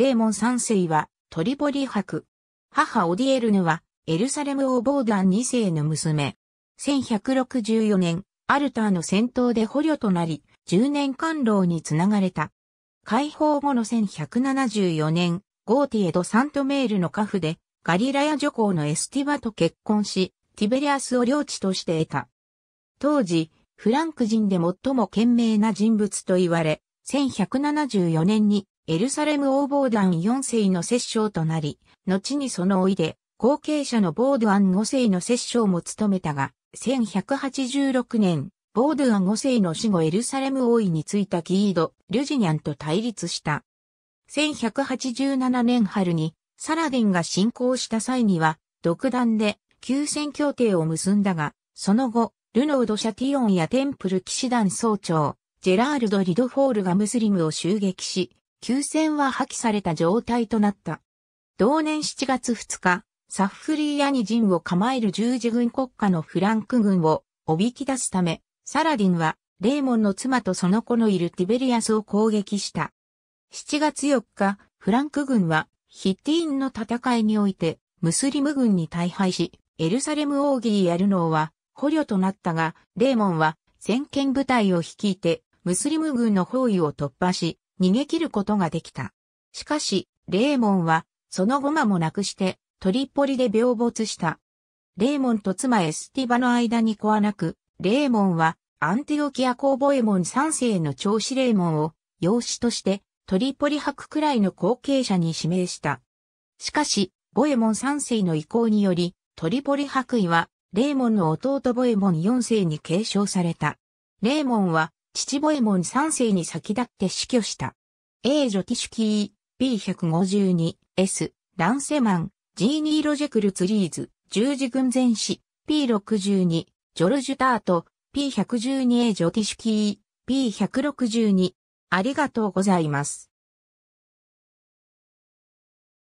レーモン三世はトリポリ博。母オディエルヌはエルサレム王ボーダン二世の娘。1164年、アルターの戦闘で捕虜となり、10年間牢につながれた。解放後の1174年、ゴーティエド・サントメールの家父で、ガリラヤ女皇のエスティバと結婚し、ティベリアスを領地として得た。当時、フランク人で最も賢明な人物と言われ、1174年にエルサレム王ボードアン4世の摂政となり、後にそのおいで、後継者のボードアン5世の摂政も務めたが、1186年、ボードアン5世の死後エルサレム王位についたギード、リュジニャンと対立した。1187年春に、サラディンが侵攻した際には、独断で、休戦協定を結んだが、その後、ルノード・シャティオンやテンプル騎士団総長、ジェラールド・リドフォールがムスリムを襲撃し、休戦は破棄された状態となった。同年7月2日、サッフリーヤに陣を構える十字軍国家のフランク軍をおびき出すため、サラディンはレーモンの妻とその子のいるティベリアスを攻撃した。7月4日、フランク軍はヒッティーンの戦いにおいてムスリム軍に大敗し、エルサレム王ギー・エルノーは捕虜となったが、レーモンは先見部隊を率いてムスリム軍の包囲を突破し、逃げ切ることができた。しかし、レーモンは、その後間もなくして、トリポリで病没した。レーモンと妻エスティバの間に子はなく、レーモンは、アンティオキア公ボエモン3世の長子レーモンを、養子として、トリポリ博くらいの後継者に指名した。しかし、ボエモン3世の意向により、トリポリ博位は、レーモンの弟ボエモン4世に継承された。レーモンは、父エモン三世に先立って死去した。A ジョティシュキー、B152S、ランセマン、G2 ロジェクルツリーズ、十字軍前史、P62、ジョルジュタート、P112A ジョティシュキー、P162。ありがとうございます。